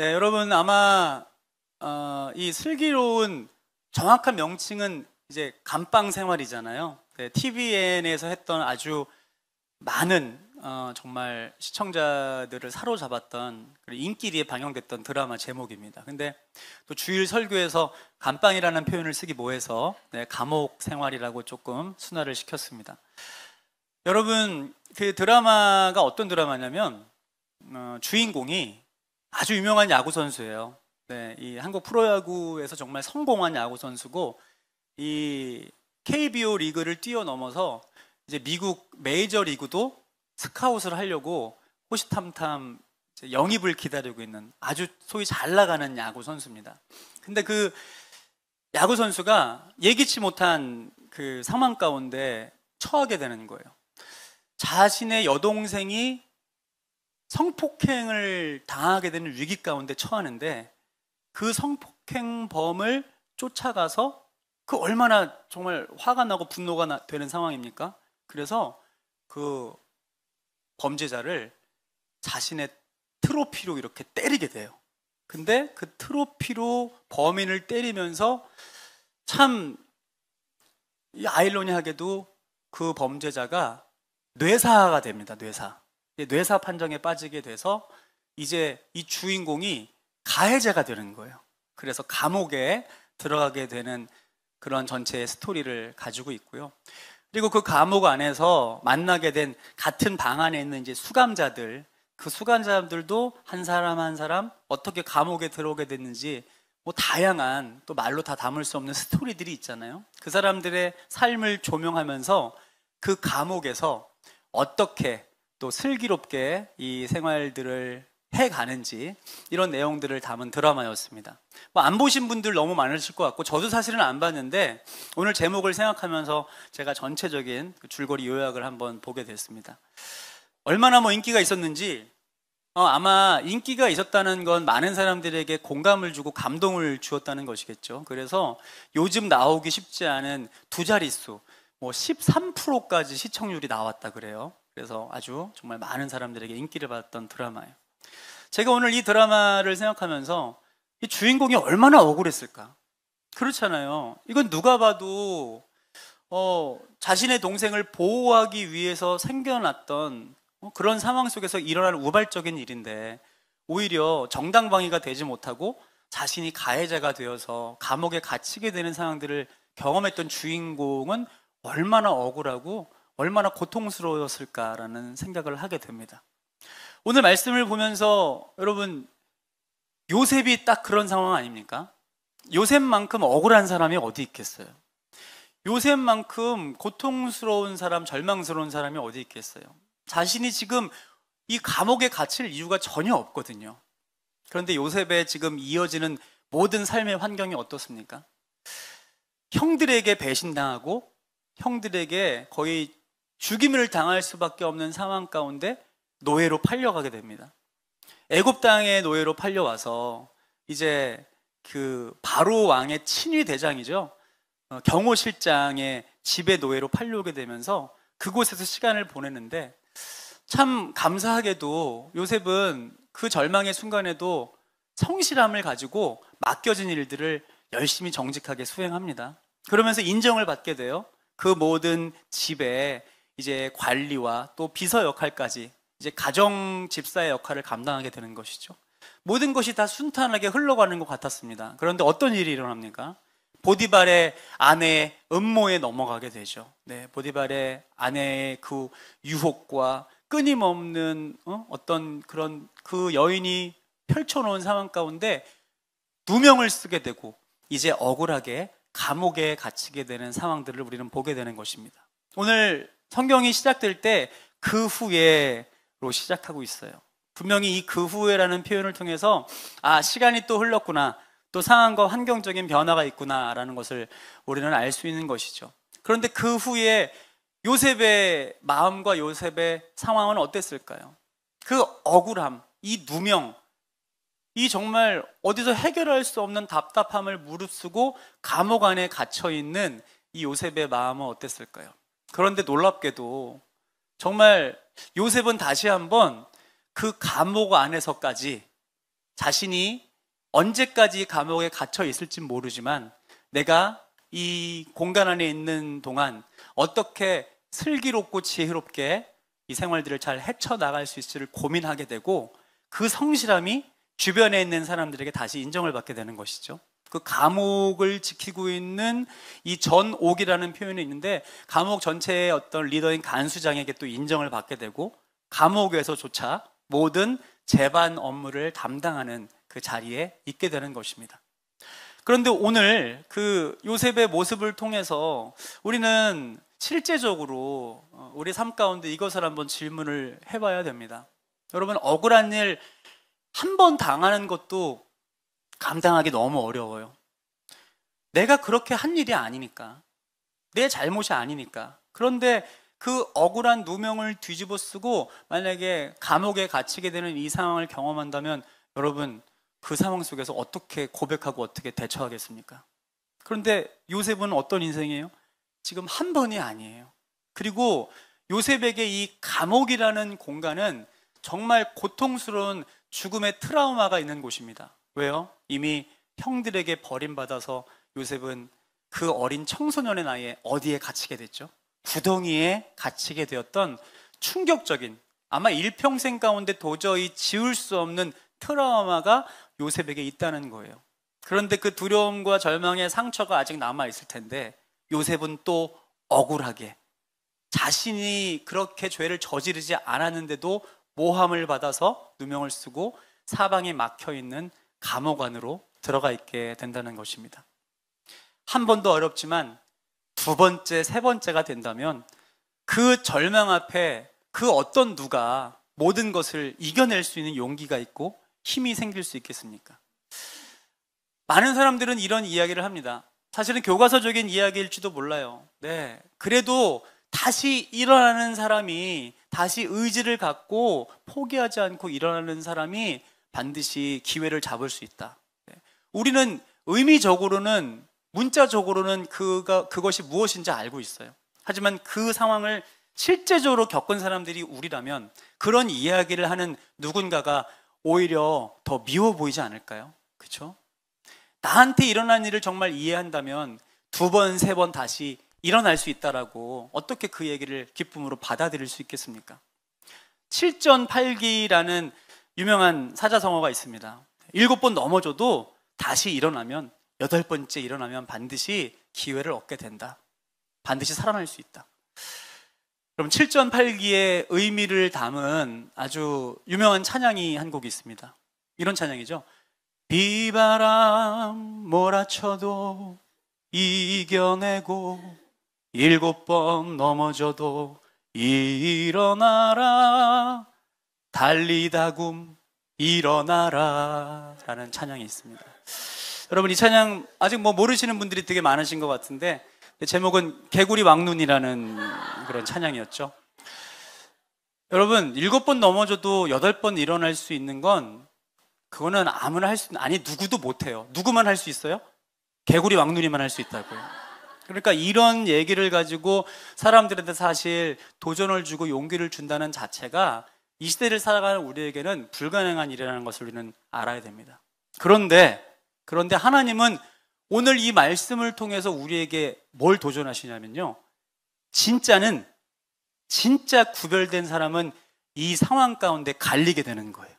네, 여러분 아마 어, 이 슬기로운 정확한 명칭은 이제 감방 생활이잖아요. 네, TVN에서 했던 아주 많은 어, 정말 시청자들을 사로잡았던 인기리에 방영됐던 드라마 제목입니다. 근데 또 주일 설교에서 감방이라는 표현을 쓰기 뭐해서 네, 감옥 생활이라고 조금 순화를 시켰습니다. 여러분 그 드라마가 어떤 드라마냐면 어, 주인공이 아주 유명한 야구 선수예요. 네, 이 한국 프로야구에서 정말 성공한 야구 선수고 이 KBO 리그를 뛰어넘어서 이제 미국 메이저 리그도 스카웃을 하려고 호시탐탐 영입을 기다리고 있는 아주 소위 잘 나가는 야구 선수입니다. 근데 그 야구 선수가 예기치 못한 그 상황 가운데 처하게 되는 거예요. 자신의 여동생이 성폭행을 당하게 되는 위기 가운데 처하는데 그 성폭행범을 쫓아가서 그 얼마나 정말 화가 나고 분노가 나, 되는 상황입니까? 그래서 그 범죄자를 자신의 트로피로 이렇게 때리게 돼요. 근데 그 트로피로 범인을 때리면서 참 아이러니하게도 그 범죄자가 뇌사가 됩니다. 뇌사. 뇌사 판정에 빠지게 돼서 이제 이 주인공이 가해자가 되는 거예요. 그래서 감옥에 들어가게 되는 그런 전체의 스토리를 가지고 있고요. 그리고 그 감옥 안에서 만나게 된 같은 방 안에 있는 이제 수감자들, 그 수감자들도 한 사람 한 사람 어떻게 감옥에 들어오게 됐는지 뭐 다양한 또 말로 다 담을 수 없는 스토리들이 있잖아요. 그 사람들의 삶을 조명하면서 그 감옥에서 어떻게 또 슬기롭게 이 생활들을 해가는지 이런 내용들을 담은 드라마였습니다. 뭐 안 보신 분들 너무 많으실 것 같고 저도 사실은 안 봤는데 오늘 제목을 생각하면서 제가 전체적인 그 줄거리 요약을 한번 보게 됐습니다. 얼마나 뭐 인기가 있었는지 어, 아마 인기가 있었다는 건 많은 사람들에게 공감을 주고 감동을 주었다는 것이겠죠. 그래서 요즘 나오기 쉽지 않은 두 자릿수, 뭐 13%까지 시청률이 나왔다 그래요. 그래서 아주 정말 많은 사람들에게 인기를 받았던 드라마예요. 제가 오늘 이 드라마를 생각하면서 이 주인공이 얼마나 억울했을까? 그렇잖아요. 이건 누가 봐도 어, 자신의 동생을 보호하기 위해서 생겨났던 어, 그런 상황 속에서 일어난 우발적인 일인데 오히려 정당방위가 되지 못하고 자신이 가해자가 되어서 감옥에 갇히게 되는 상황들을 경험했던 주인공은 얼마나 억울하고 얼마나 고통스러웠을까라는 생각을 하게 됩니다. 오늘 말씀을 보면서 여러분 요셉이 딱 그런 상황 아닙니까? 요셉만큼 억울한 사람이 어디 있겠어요? 요셉만큼 고통스러운 사람, 절망스러운 사람이 어디 있겠어요? 자신이 지금 이 감옥에 갇힐 이유가 전혀 없거든요. 그런데 요셉의 지금 이어지는 모든 삶의 환경이 어떻습니까? 형들에게 배신당하고 형들에게 거의 죽임을 당할 수밖에 없는 상황 가운데 노예로 팔려가게 됩니다. 애굽 땅의 노예로 팔려와서 이제 그 바로 왕의 친위 대장이죠. 어, 경호실장의 집의 노예로 팔려오게 되면서 그곳에서 시간을 보내는데 참 감사하게도 요셉은 그 절망의 순간에도 성실함을 가지고 맡겨진 일들을 열심히 정직하게 수행합니다. 그러면서 인정을 받게 돼요. 그 모든 집에 이제 관리와 또 비서 역할까지 이제 가정 집사의 역할을 감당하게 되는 것이죠. 모든 것이 다 순탄하게 흘러가는 것 같았습니다. 그런데 어떤 일이 일어납니까? 보디발의 아내의 음모에 넘어가게 되죠. 네, 보디발의 아내의 그 유혹과 끊임없는 어? 떤 그런 그 여인이 펼쳐놓은 상황 가운데 두 명을 쓰게 되고 이제 억울하게 감옥에 갇히게 되는 상황들을 우리는 보게 되는 것입니다. 오늘 성경이 시작될 때 그 후에로 시작하고 있어요. 분명히 이 그 후에라는 표현을 통해서 아, 시간이 또 흘렀구나. 또 상황과 환경적인 변화가 있구나라는 것을 우리는 알 수 있는 것이죠. 그런데 그 후에 요셉의 마음과 요셉의 상황은 어땠을까요? 그 억울함, 이 누명, 이 정말 어디서 해결할 수 없는 답답함을 무릅쓰고 감옥 안에 갇혀 있는 이 요셉의 마음은 어땠을까요? 그런데 놀랍게도 정말 요셉은 다시 한번 그 감옥 안에서까지 자신이 언제까지 감옥에 갇혀 있을지 모르지만 내가 이 공간 안에 있는 동안 어떻게 슬기롭고 지혜롭게 이 생활들을 잘 헤쳐나갈 수 있을지를 고민하게 되고 그 성실함이 주변에 있는 사람들에게 다시 인정을 받게 되는 것이죠. 그 감옥을 지키고 있는 이 전옥이라는 표현이 있는데 감옥 전체의 어떤 리더인 간수장에게 또 인정을 받게 되고 감옥에서조차 모든 재반 업무를 담당하는 그 자리에 있게 되는 것입니다. 그런데 오늘 그 요셉의 모습을 통해서 우리는 실제적으로 어, 우리 삶 가운데 이것을 한번 질문을 해봐야 됩니다. 여러분 억울한 일 한 번 당하는 것도 감당하기 너무 어려워요. 내가 그렇게 한 일이 아니니까. 내 잘못이 아니니까. 그런데 그 억울한 누명을 뒤집어 쓰고 만약에 감옥에 갇히게 되는 이 상황을 경험한다면 여러분 그 상황 속에서 어떻게 고백하고 어떻게 대처하겠습니까? 그런데 요셉은 어떤 인생이에요? 지금 한 번이 아니에요. 그리고 요셉에게 이 감옥이라는 공간은 정말 고통스러운 죽음의 트라우마가 있는 곳입니다. 왜요? 이미 형들에게 버림받아서 요셉은 그 어린 청소년의 나이에 어디에 갇히게 됐죠? 구덩이에 갇히게 되었던 충격적인 아마 일평생 가운데 도저히 지울 수 없는 트라우마가 요셉에게 있다는 거예요. 그런데 그 두려움과 절망의 상처가 아직 남아 있을 텐데 요셉은 또 억울하게 자신이 그렇게 죄를 저지르지 않았는데도 모함을 받아서 누명을 쓰고 사방에 막혀 있는 감옥 안으로 들어가 있게 된다는 것입니다. 한 번도 어렵지만 두 번째, 세 번째가 된다면 그 절망 앞에 그 어떤 누가 모든 것을 이겨낼 수 있는 용기가 있고 힘이 생길 수 있겠습니까? 많은 사람들은 이런 이야기를 합니다. 사실은 교과서적인 이야기일지도 몰라요. 네. 그래도 다시 일어나는 사람이 다시 의지를 갖고 포기하지 않고 일어나는 사람이 반드시 기회를 잡을 수 있다. 네. 우리는 의미적으로는 문자적으로는 그가 그것이 무엇인지 알고 있어요. 하지만 그 상황을 실제적으로 겪은 사람들이 우리라면 그런 이야기를 하는 누군가가 오히려 더 미워 보이지 않을까요? 그렇죠? 나한테 일어난 일을 정말 이해한다면 두 번, 세 번 다시 일어날 수 있다라고 어떻게 그 얘기를 기쁨으로 받아들일 수 있겠습니까? 7전 8기라는 유명한 사자성어가 있습니다. 일곱 번 넘어져도 다시 일어나면 여덟 번째 일어나면 반드시 기회를 얻게 된다. 반드시 살아날 수 있다. 그럼 7 8기의 의미를 담은 아주 유명한 찬양이 한 곡이 있습니다. 이런 찬양이죠. 비바람 몰아쳐도 이겨내고 일곱 번 넘어져도 일어나라 달리다굼 일어나라 라는 찬양이 있습니다. 여러분 이 찬양 아직 뭐 모르시는 분들이 되게 많으신 것 같은데 그 제목은 개구리 왕눈이라는 그런 찬양이었죠. 여러분 일곱 번 넘어져도 여덟 번 일어날 수 있는 건 그거는 아무나 할수 있는 아니 누구도 못해요. 누구만 할 수 있어요? 개구리 왕눈이만 할 수 있다고요. 그러니까 이런 얘기를 가지고 사람들한테 사실 도전을 주고 용기를 준다는 자체가 이 시대를 살아가는 우리에게는 불가능한 일이라는 것을 우리는 알아야 됩니다. 그런데, 그런데 하나님은 오늘 이 말씀을 통해서 우리에게 뭘 도전하시냐면요. 진짜는, 진짜 구별된 사람은 이 상황 가운데 갈리게 되는 거예요.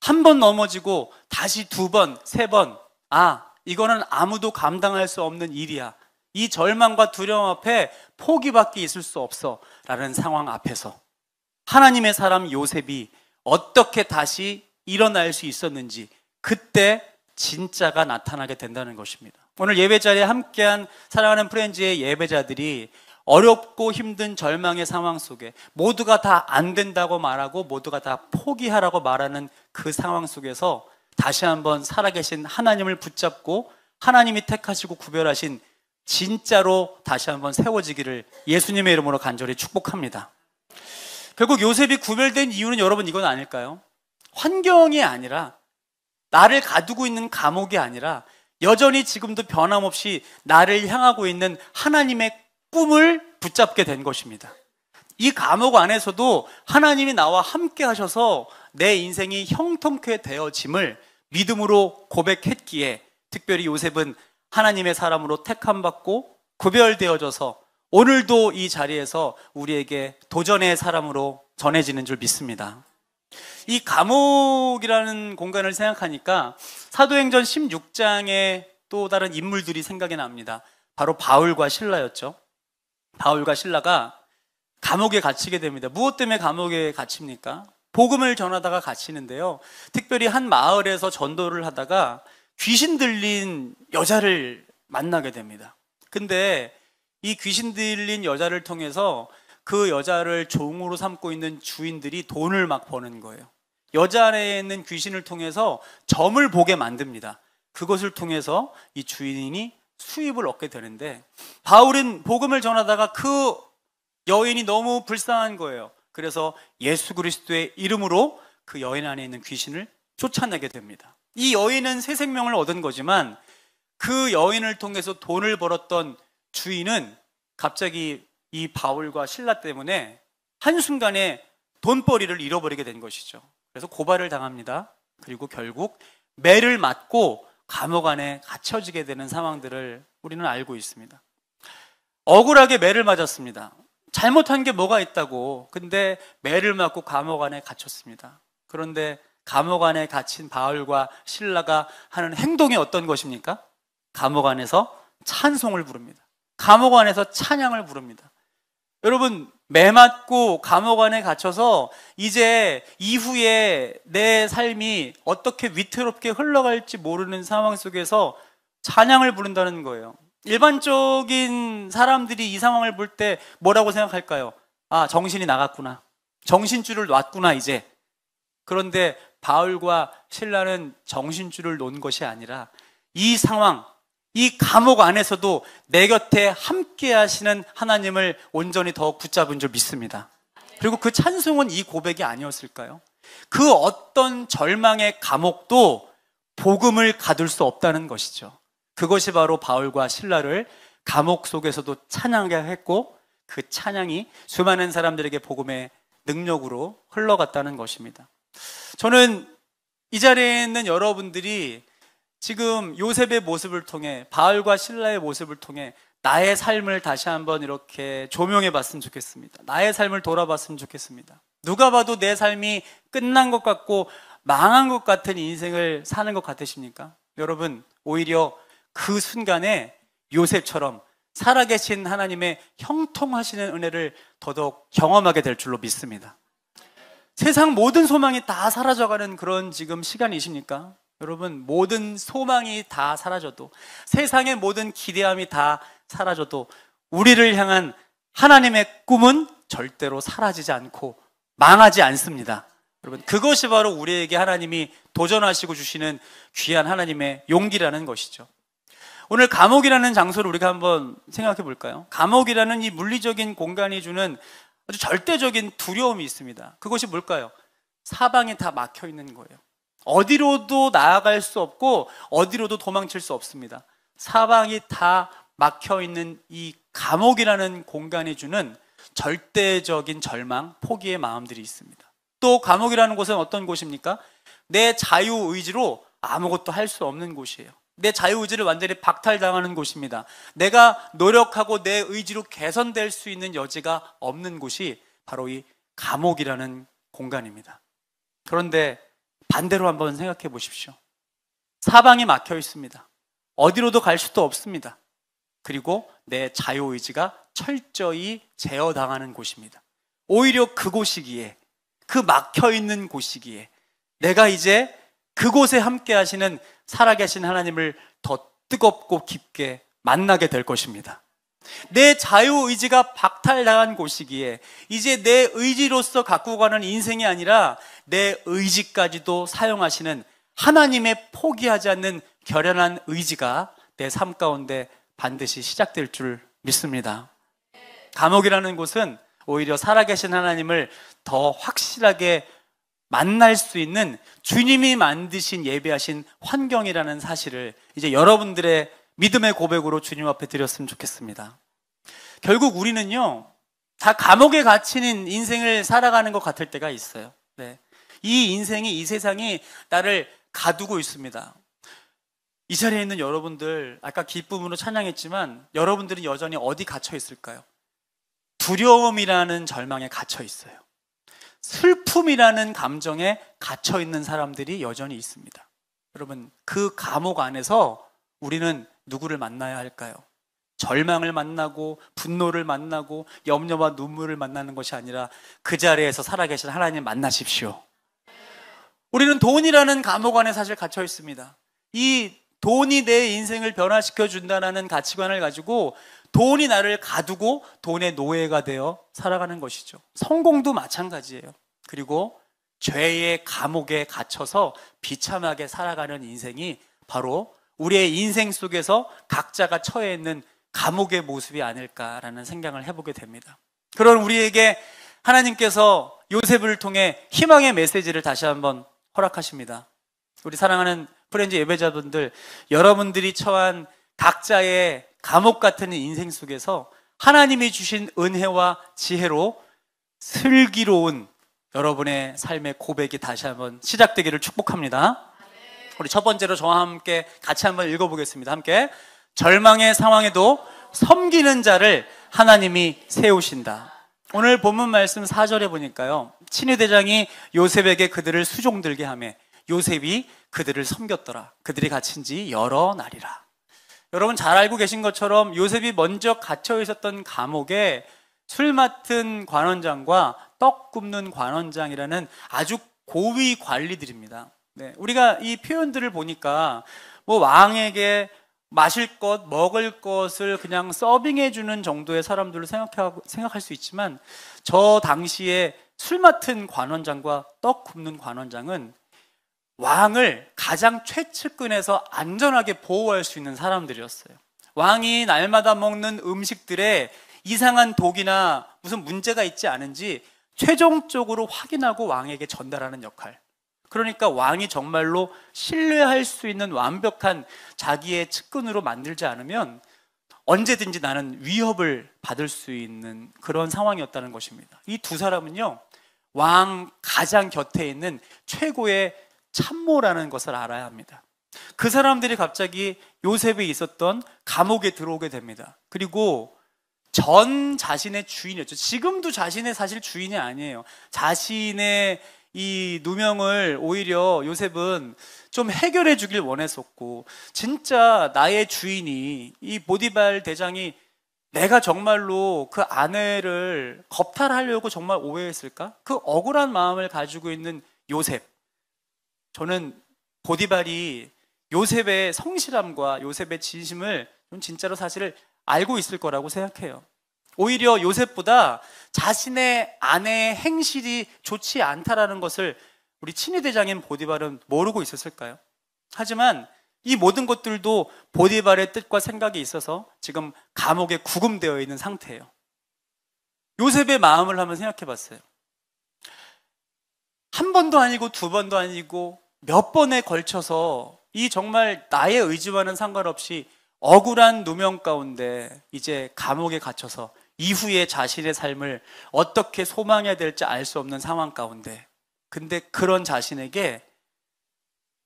한 번 넘어지고 다시 두 번, 세 번, 아, 이거는 아무도 감당할 수 없는 일이야. 이 절망과 두려움 앞에 포기밖에 있을 수 없어. 라는 상황 앞에서. 하나님의 사람 요셉이 어떻게 다시 일어날 수 있었는지 그때 진짜가 나타나게 된다는 것입니다. 오늘 예배 자리에 함께한 사랑하는 프렌즈의 예배자들이 어렵고 힘든 절망의 상황 속에 모두가 다 안 된다고 말하고 모두가 다 포기하라고 말하는 그 상황 속에서 다시 한번 살아계신 하나님을 붙잡고 하나님이 택하시고 구별하신 진짜로 다시 한번 세워지기를 예수님의 이름으로 간절히 축복합니다. 결국 요셉이 구별된 이유는 여러분 이건 아닐까요? 환경이 아니라 나를 가두고 있는 감옥이 아니라 여전히 지금도 변함없이 나를 향하고 있는 하나님의 꿈을 붙잡게 된 것입니다. 이 감옥 안에서도 하나님이 나와 함께 하셔서 내 인생이 형통케 되어짐을 믿음으로 고백했기에 특별히 요셉은 하나님의 사람으로 택함받고 구별되어져서 오늘도 이 자리에서 우리에게 도전의 사람으로 전해지는 줄 믿습니다. 이 감옥이라는 공간을 생각하니까 사도행전 1 6장에또 다른 인물들이 생각이 납니다. 바로 바울과 신라였죠. 바울과 신라가 감옥에 갇히게 됩니다. 무엇 때문에 감옥에 갇힙니까? 복음을 전하다가 갇히는데요. 특별히 한 마을에서 전도를 하다가 귀신 들린 여자를 만나게 됩니다. 근데 이 귀신 들린 여자를 통해서 그 여자를 종으로 삼고 있는 주인들이 돈을 막 버는 거예요. 여자 안에 있는 귀신을 통해서 점을 보게 만듭니다. 그것을 통해서 이 주인이 수입을 얻게 되는데 바울은 복음을 전하다가 그 여인이 너무 불쌍한 거예요. 그래서 예수 그리스도의 이름으로 그 여인 안에 있는 귀신을 쫓아내게 됩니다. 이 여인은 새 생명을 얻은 거지만 그 여인을 통해서 돈을 벌었던 주인은 갑자기 이 바울과 신라 때문에 한순간에 돈벌이를 잃어버리게 된 것이죠. 그래서 고발을 당합니다. 그리고 결국 매를 맞고 감옥 안에 갇혀지게 되는 상황들을 우리는 알고 있습니다. 억울하게 매를 맞았습니다. 잘못한 게 뭐가 있다고. 근데 매를 맞고 감옥 안에 갇혔습니다. 그런데 감옥 안에 갇힌 바울과 신라가 하는 행동이 어떤 것입니까? 감옥 안에서 찬송을 부릅니다. 감옥 안에서 찬양을 부릅니다. 여러분, 매맞고 감옥 안에 갇혀서 이제 이후에 내 삶이 어떻게 위태롭게 흘러갈지 모르는 상황 속에서 찬양을 부른다는 거예요. 일반적인 사람들이 이 상황을 볼 때 뭐라고 생각할까요? 아, 정신이 나갔구나. 정신줄을 놨구나, 이제. 그런데 바울과 신라는 정신줄을 놓은 것이 아니라 이 상황, 이 감옥 안에서도 내 곁에 함께 하시는 하나님을 온전히 더 붙잡은 줄 믿습니다. 그리고 그 찬송은 이 고백이 아니었을까요? 그 어떤 절망의 감옥도 복음을 가둘 수 없다는 것이죠. 그것이 바로 바울과 신라를 감옥 속에서도 찬양하게 했고 그 찬양이 수많은 사람들에게 복음의 능력으로 흘러갔다는 것입니다. 저는 이 자리에 있는 여러분들이 지금 요셉의 모습을 통해 바울과 신라의 모습을 통해 나의 삶을 다시 한번 이렇게 조명해 봤으면 좋겠습니다. 나의 삶을 돌아봤으면 좋겠습니다. 누가 봐도 내 삶이 끝난 것 같고 망한 것 같은 인생을 사는 것 같으십니까? 여러분, 오히려 그 순간에 요셉처럼 살아계신 하나님의 형통하시는 은혜를 더더욱 경험하게 될 줄로 믿습니다. 세상 모든 소망이 다 사라져가는 그런 지금 시간이십니까? 여러분 모든 소망이 다 사라져도 세상의 모든 기대함이 다 사라져도 우리를 향한 하나님의 꿈은 절대로 사라지지 않고 망하지 않습니다. 여러분 그것이 바로 우리에게 하나님이 도전하시고 주시는 귀한 하나님의 용기라는 것이죠. 오늘 감옥이라는 장소를 우리가 한번 생각해 볼까요? 감옥이라는 이 물리적인 공간이 주는 아주 절대적인 두려움이 있습니다. 그것이 뭘까요? 사방이 다 막혀 있는 거예요. 어디로도 나아갈 수 없고 어디로도 도망칠 수 없습니다. 사방이 다 막혀 있는 이 감옥이라는 공간이 주는 절대적인 절망, 포기의 마음들이 있습니다. 또 감옥이라는 곳은 어떤 곳입니까? 내 자유 의지로 아무것도 할 수 없는 곳이에요. 내 자유 의지를 완전히 박탈당하는 곳입니다. 내가 노력하고 내 의지로 개선될 수 있는 여지가 없는 곳이 바로 이 감옥이라는 공간입니다. 그런데 반대로 한번 생각해 보십시오. 사방이 막혀 있습니다. 어디로도 갈 수도 없습니다. 그리고 내 자유의지가 철저히 제어당하는 곳입니다. 오히려 그곳이기에, 그 막혀 있는 곳이기에, 내가 이제 그곳에 함께 하시는 살아계신 하나님을 더 뜨겁고 깊게 만나게 될 것입니다. 내 자유의지가 박탈당한 곳이기에 이제 내 의지로서 갖고 가는 인생이 아니라 내 의지까지도 사용하시는 하나님의 포기하지 않는 결연한 의지가 내 삶 가운데 반드시 시작될 줄 믿습니다. 감옥이라는 곳은 오히려 살아계신 하나님을 더 확실하게 만날 수 있는 주님이 만드신 예배하신 환경이라는 사실을 이제 여러분들의 믿음의 고백으로 주님 앞에 드렸으면 좋겠습니다. 결국 우리는요, 다 감옥에 갇히는 인생을 살아가는 것 같을 때가 있어요. 네. 이 인생이, 이 세상이 나를 가두고 있습니다. 이 자리에 있는 여러분들, 아까 기쁨으로 찬양했지만, 여러분들은 여전히 어디 갇혀 있을까요? 두려움이라는 절망에 갇혀 있어요. 슬픔이라는 감정에 갇혀 있는 사람들이 여전히 있습니다. 여러분, 그 감옥 안에서 우리는 누구를 만나야 할까요? 절망을 만나고 분노를 만나고 염려와 눈물을 만나는 것이 아니라 그 자리에서 살아계신 하나님 만나십시오. 우리는 돈이라는 감옥 안에 사실 갇혀 있습니다. 이 돈이 내 인생을 변화시켜 준다라는 가치관을 가지고 돈이 나를 가두고 돈의 노예가 되어 살아가는 것이죠. 성공도 마찬가지예요. 그리고 죄의 감옥에 갇혀서 비참하게 살아가는 인생이 바로 우리의 인생 속에서 각자가 처해 있는 감옥의 모습이 아닐까라는 생각을 해보게 됩니다. 그런 우리에게 하나님께서 요셉을 통해 희망의 메시지를 다시 한번 허락하십니다. 우리 사랑하는 프렌즈 예배자분들, 여러분들이 처한 각자의 감옥 같은 인생 속에서 하나님이 주신 은혜와 지혜로 슬기로운 여러분의 삶의 고백이 다시 한번 시작되기를 축복합니다. 우리 첫 번째로 저와 함께 같이 한번 읽어보겠습니다. 함께. 절망의 상황에도 섬기는 자를 하나님이 세우신다. 오늘 본문 말씀 4절에 보니까요. 친위대장이 요셉에게 그들을 수종들게 하며 요셉이 그들을 섬겼더라. 그들이 갇힌 지 여러 날이라. 여러분 잘 알고 계신 것처럼 요셉이 먼저 갇혀 있었던 감옥에 술 맡은 관원장과 떡 굽는 관원장이라는 아주 고위 관리들입니다. 네, 우리가 이 표현들을 보니까 뭐 왕에게 마실 것, 먹을 것을 그냥 서빙해 주는 정도의 사람들을 생각할 하고생각수 있지만 저 당시에 술 맡은 관원장과 떡 굽는 관원장은 왕을 가장 최측근에서 안전하게 보호할 수 있는 사람들이었어요. 왕이 날마다 먹는 음식들에 이상한 독이나 무슨 문제가 있지 않은지 최종적으로 확인하고 왕에게 전달하는 역할. 그러니까 왕이 정말로 신뢰할 수 있는 완벽한 자기의 측근으로 만들지 않으면 언제든지 나는 위협을 받을 수 있는 그런 상황이었다는 것입니다. 이 두 사람은요, 왕 가장 곁에 있는 최고의 참모라는 것을 알아야 합니다. 그 사람들이 갑자기 요셉이 있었던 감옥에 들어오게 됩니다. 그리고 전 자신의 주인이었죠. 지금도 자신의 사실 주인이 아니에요. 자신의 이 누명을 오히려 요셉은 좀 해결해 주길 원했었고 진짜 나의 주인이 이 보디발 대장이 내가 정말로 그 아내를 겁탈하려고 정말 오해했을까? 그 억울한 마음을 가지고 있는 요셉. 저는 보디발이 요셉의 성실함과 요셉의 진심을 좀 진짜로 사실을 알고 있을 거라고 생각해요. 오히려 요셉보다 자신의 아내의 행실이 좋지 않다라는 것을 우리 친위대장인 보디발은 모르고 있었을까요? 하지만 이 모든 것들도 보디발의 뜻과 생각이 있어서 지금 감옥에 구금되어 있는 상태예요. 요셉의 마음을 한번 생각해 봤어요. 한 번도 아니고 두 번도 아니고 몇 번에 걸쳐서 이 정말 나의 의지와는 상관없이 억울한 누명 가운데 이제 감옥에 갇혀서 이후에 자신의 삶을 어떻게 소망해야 될지 알 수 없는 상황 가운데 근데 그런 자신에게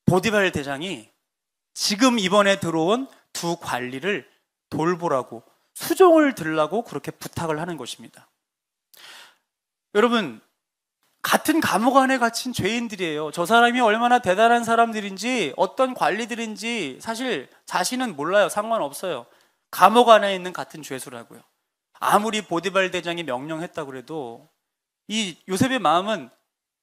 보디발 대장이 지금 이번에 들어온 두 관리를 돌보라고 수종을 들라고 그렇게 부탁을 하는 것입니다. 여러분 같은 감옥 안에 갇힌 죄인들이에요. 저 사람이 얼마나 대단한 사람들인지 어떤 관리들인지 사실 자신은 몰라요. 상관없어요. 감옥 안에 있는 같은 죄수라고요. 아무리 보디발 대장이 명령했다고 해도 이 요셉의 마음은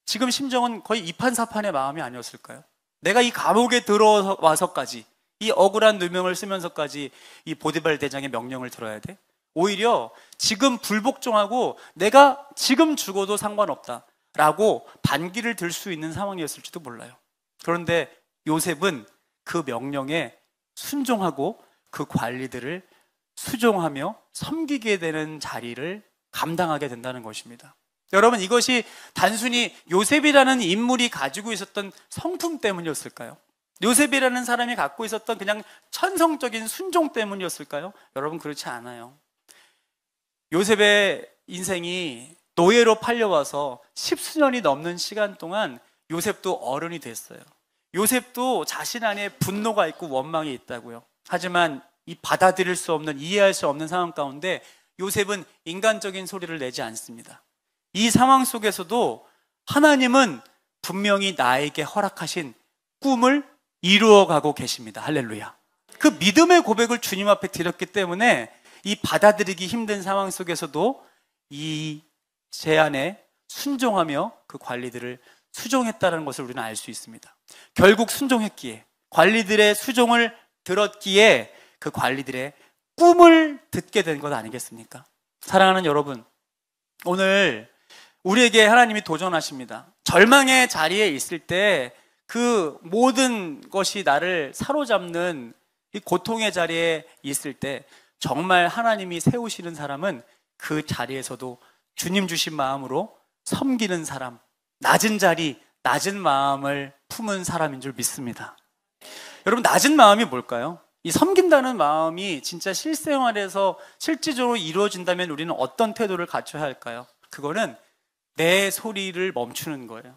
지금 심정은 거의 이판사판의 마음이 아니었을까요? 내가 이 감옥에 들어와서까지 이 억울한 누명을 쓰면서까지 이 보디발 대장의 명령을 들어야 돼? 오히려 지금 불복종하고 내가 지금 죽어도 상관없다 라고 반기를 들 수 있는 상황이었을지도 몰라요. 그런데 요셉은 그 명령에 순종하고 그 관리들을 수종하며 섬기게 되는 자리를 감당하게 된다는 것입니다. 여러분 이것이 단순히 요셉이라는 인물이 가지고 있었던 성품 때문이었을까요? 요셉이라는 사람이 갖고 있었던 그냥 천성적인 순종 때문이었을까요? 여러분 그렇지 않아요. 요셉의 인생이 노예로 팔려와서 십수년이 넘는 시간 동안 요셉도 어른이 됐어요. 요셉도 자신 안에 분노가 있고 원망이 있다고요. 하지만 이 받아들일 수 없는 이해할 수 없는 상황 가운데 요셉은 인간적인 소리를 내지 않습니다. 이 상황 속에서도 하나님은 분명히 나에게 허락하신 꿈을 이루어가고 계십니다. 할렐루야. 그 믿음의 고백을 주님 앞에 드렸기 때문에 이 받아들이기 힘든 상황 속에서도 이 제안에 순종하며 그 관리들을 수종했다는 것을 우리는 알 수 있습니다. 결국 순종했기에 관리들의 수종을 들었기에 그 관리들의 꿈을 듣게 된 것 아니겠습니까? 사랑하는 여러분, 오늘 우리에게 하나님이 도전하십니다. 절망의 자리에 있을 때 그 모든 것이 나를 사로잡는 이 고통의 자리에 있을 때 정말 하나님이 세우시는 사람은 그 자리에서도 주님 주신 마음으로 섬기는 사람, 낮은 자리, 낮은 마음을 품은 사람인 줄 믿습니다. 여러분, 낮은 마음이 뭘까요? 이 섬긴다는 마음이 진짜 실생활에서 실질적으로 이루어진다면 우리는 어떤 태도를 갖춰야 할까요? 그거는 내 소리를 멈추는 거예요.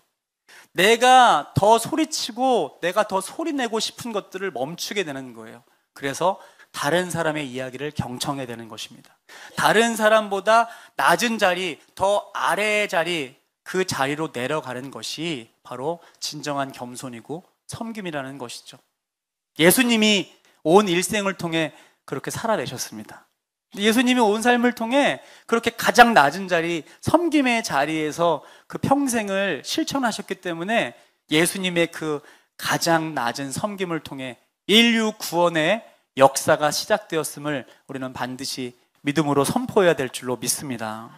내가 더 소리치고 내가 더 소리내고 싶은 것들을 멈추게 되는 거예요. 그래서 다른 사람의 이야기를 경청해야 되는 것입니다. 다른 사람보다 낮은 자리, 더 아래의 자리, 그 자리로 내려가는 것이 바로 진정한 겸손이고 섬김이라는 것이죠. 예수님이 온 일생을 통해 그렇게 살아내셨습니다. 예수님이 온 삶을 통해 그렇게 가장 낮은 자리, 섬김의 자리에서 그 평생을 실천하셨기 때문에 예수님의 그 가장 낮은 섬김을 통해 인류 구원의 역사가 시작되었음을 우리는 반드시 믿음으로 선포해야 될 줄로 믿습니다.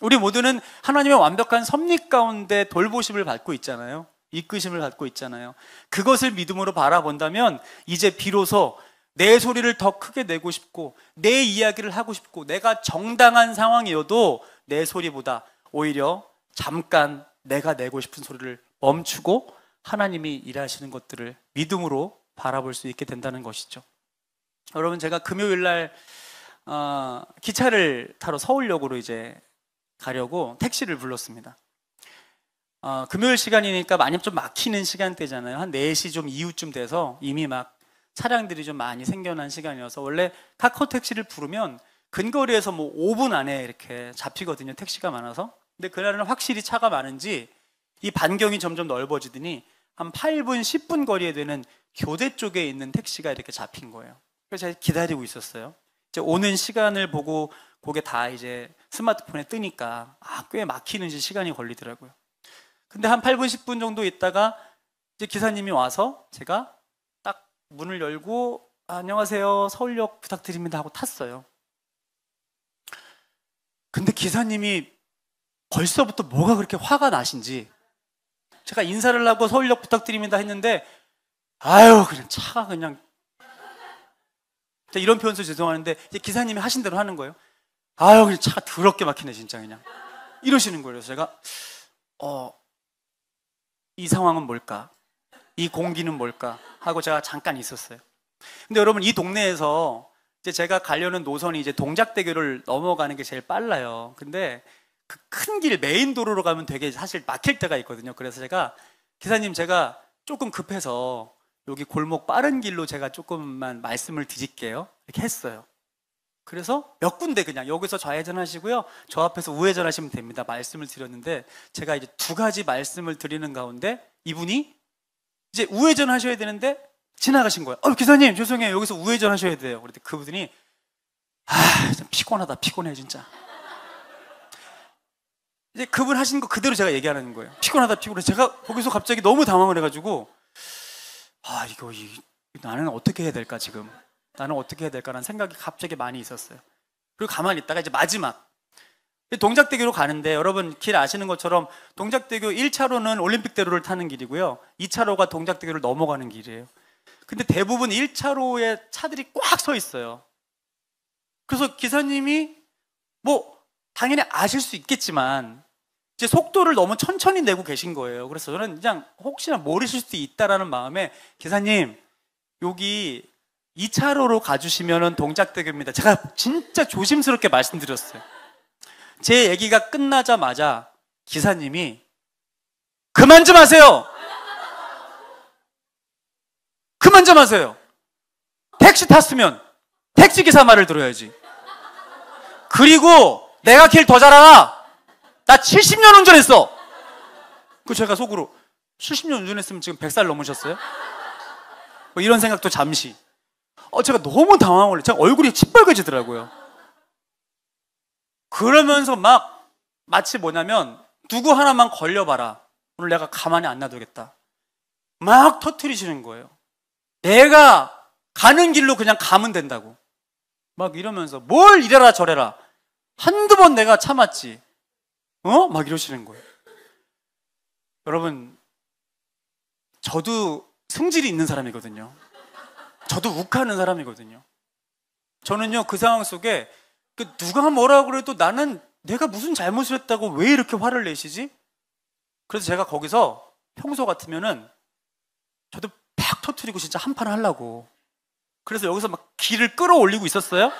우리 모두는 하나님의 완벽한 섭리 가운데 돌보심을 받고 있잖아요. 이끄심을 갖고 있잖아요. 그것을 믿음으로 바라본다면 이제 비로소 내 소리를 더 크게 내고 싶고 내 이야기를 하고 싶고 내가 정당한 상황이어도 내 소리보다 오히려 잠깐 내가 내고 싶은 소리를 멈추고 하나님이 일하시는 것들을 믿음으로 바라볼 수 있게 된다는 것이죠. 여러분 제가 금요일 날 어, 기차를 타러 서울역으로 이제 가려고 택시를 불렀습니다. 어, 금요일 시간이니까 많이 좀 막히는 시간대잖아요. 한 4시 좀 이후쯤 돼서 이미 막 차량들이 좀 많이 생겨난 시간이어서 원래 카카오 택시를 부르면 근거리에서 뭐 5분 안에 이렇게 잡히거든요. 택시가 많아서. 근데 그날은 확실히 차가 많은지 이 반경이 점점 넓어지더니 한 8분, 10분 거리에 되는 교대 쪽에 있는 택시가 이렇게 잡힌 거예요. 그래서 제가 기다리고 있었어요. 이제 오는 시간을 보고 그게 다 이제 스마트폰에 뜨니까 아, 꽤 막히는지 시간이 걸리더라고요. 근데 한 8분, 10분 정도 있다가 이제 기사님이 와서 제가 딱 문을 열고 안녕하세요. 서울역 부탁드립니다 하고 탔어요. 근데 기사님이 벌써부터 뭐가 그렇게 화가 나신지 제가 인사를 하고 서울역 부탁드립니다 했는데 아유 그냥 차가 그냥 이런 표현 써 죄송하는데 기사님이 하신 대로 하는 거예요. 아유 그냥 차가 더럽게 막히네 진짜 그냥 이러시는 거예요. 제가 어이 상황은 뭘까? 이 공기는 뭘까? 하고 제가 잠깐 있었어요. 근데 여러분 이 동네에서 이제 제가 가려는 노선이 이제 동작대교를 넘어가는 게 제일 빨라요. 근데 그 큰길 메인 도로로 가면 되게 사실 막힐 때가 있거든요. 그래서 제가 기사님 제가 조금 급해서 여기 골목 빠른 길로 제가 조금만 말씀을 드릴게요. 이렇게 했어요. 그래서 몇 군데 그냥 여기서 좌회전 하시고요. 저 앞에서 우회전 하시면 됩니다. 말씀을 드렸는데 제가 이제 두 가지 말씀을 드리는 가운데 이분이 이제 우회전 하셔야 되는데 지나가신 거예요. 어, 기사님 죄송해요. 여기서 우회전 하셔야 돼요. 그런데 그분이 아, 참 피곤하다. 피곤해 진짜. 이제 그분 하신 거 그대로 제가 얘기하는 거예요. 피곤하다 피곤해. 제가 거기서 갑자기 너무 당황을 해가지고 아 이거 이, 나는 어떻게 해야 될까 지금. 나는 어떻게 해야 될까라는 생각이 갑자기 많이 있었어요. 그리고 가만히 있다가 이제 마지막 그 동작대교로 가는데 여러분 길 아시는 것처럼 동작대교 1차로는 올림픽대로를 타는 길이고요. 2차로가 동작대교를 넘어가는 길이에요. 근데 대부분 1차로에 차들이 꽉 서 있어요. 그래서 기사님이 뭐 당연히 아실 수 있겠지만 이제 속도를 너무 천천히 내고 계신 거예요. 그래서 저는 그냥 혹시나 모르실 수도 있다라는 마음에 기사님 여기 2차로로 가주시면 동작대교입니다. 제가 진짜 조심스럽게 말씀드렸어요. 제 얘기가 끝나자마자 기사님이 그만 좀 하세요! 그만 좀 하세요! 택시 탔으면 택시기사 말을 들어야지. 그리고 내가 길 더 잘 알아! 나 70년 운전했어! 그 제가 속으로 70년 운전했으면 지금 100살 넘으셨어요? 뭐 이런 생각도 잠시. 어, 제가 너무 당황을, 제가 얼굴이 짓뻘개지더라고요 그러면서 막 마치 뭐냐면 누구 하나만 걸려봐라. 오늘 내가 가만히 안 놔두겠다. 막 터트리시는 거예요. 내가 가는 길로 그냥 가면 된다고. 막 이러면서 뭘 이래라 저래라. 한두 번 내가 참았지. 어? 막 이러시는 거예요. 여러분, 저도 성질이 있는 사람이거든요. 저도 욱하는 사람이거든요. 저는요, 그 상황 속에 그 누가 뭐라 그래도 나는 내가 무슨 잘못을 했다고 왜 이렇게 화를 내시지? 그래서 제가 거기서 평소 같으면은 저도 팍 터트리고 진짜 한판 하려고. 그래서 여기서 막 길을 끌어올리고 있었어요.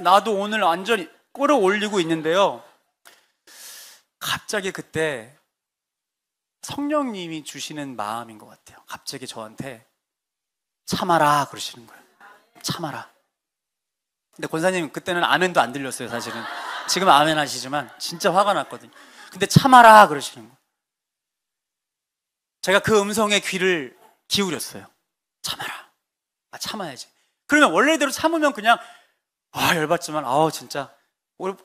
나도 오늘 완전히 끌어올리고 있는데요. 갑자기 그때 성령님이 주시는 마음인 것 같아요. 갑자기 저한테 참아라 그러시는 거예요. 참아라. 근데 권사님 그때는 아멘도 안 들렸어요, 사실은. 지금 아멘 하시지만 진짜 화가 났거든요. 근데 참아라 그러시는 거예요. 제가 그음성에 귀를 기울였어요. 참아라. 아, 참아야지. 그러면 원래대로 참으면 그냥 아, 열받지만 아, 진짜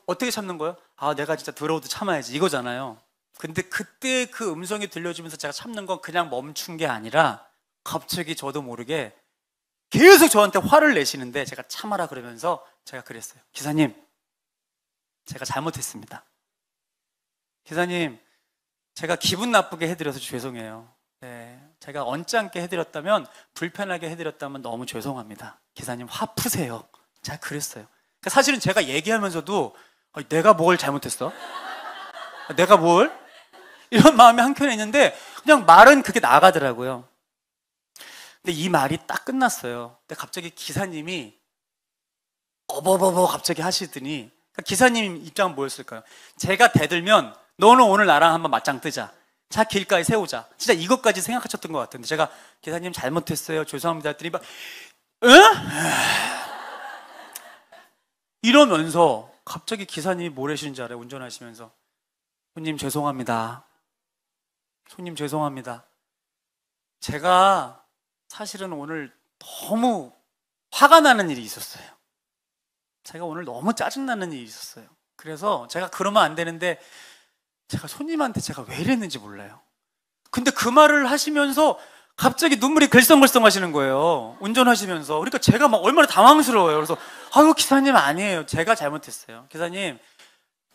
어떻게 참는 거예요? 아, 내가 진짜 더러워도 참아야지. 이거잖아요. 근데 그때 그 음성이 들려주면서 제가 참는 건 그냥 멈춘 게 아니라 갑자기 저도 모르게 계속 저한테 화를 내시는데 제가 참아라 그러면서 제가 그랬어요. 기사님, 제가 잘못했습니다. 기사님, 제가 기분 나쁘게 해드려서 죄송해요. 네, 제가 언짢게 해드렸다면 불편하게 해드렸다면 너무 죄송합니다. 기사님 화 푸세요. 제가 그랬어요. 그러니까 사실은 제가 얘기하면서도 어, 내가 뭘 잘못했어? 내가 뭘? 이런 마음이 한켠에 있는데 그냥 말은 그게 나가더라고요. 근데 이 말이 딱 끝났어요. 근데 갑자기 기사님이 어버버버 갑자기 하시더니 그러니까 기사님 입장은 뭐였을까요? 제가 대들면 너는 오늘 나랑 한번 맞짱 뜨자. 차 길가에 세우자. 진짜 이것까지 생각하셨던 것 같은데 제가 기사님 잘못했어요. 죄송합니다 했더니 막 응? 이러면서 갑자기 기사님이 뭐래시는 줄 알아요? 운전하시면서 손님 죄송합니다. 손님 죄송합니다. 제가 사실은 오늘 너무 화가 나는 일이 있었어요. 제가 오늘 너무 짜증나는 일이 있었어요. 그래서 제가 그러면 안 되는데 제가 손님한테 제가 왜 이랬는지 몰라요. 근데 그 말을 하시면서 갑자기 눈물이 글썽글썽 하시는 거예요. 운전하시면서. 그러니까 제가 막 얼마나 당황스러워요. 그래서, 아유, 기사님 아니에요. 제가 잘못했어요. 기사님,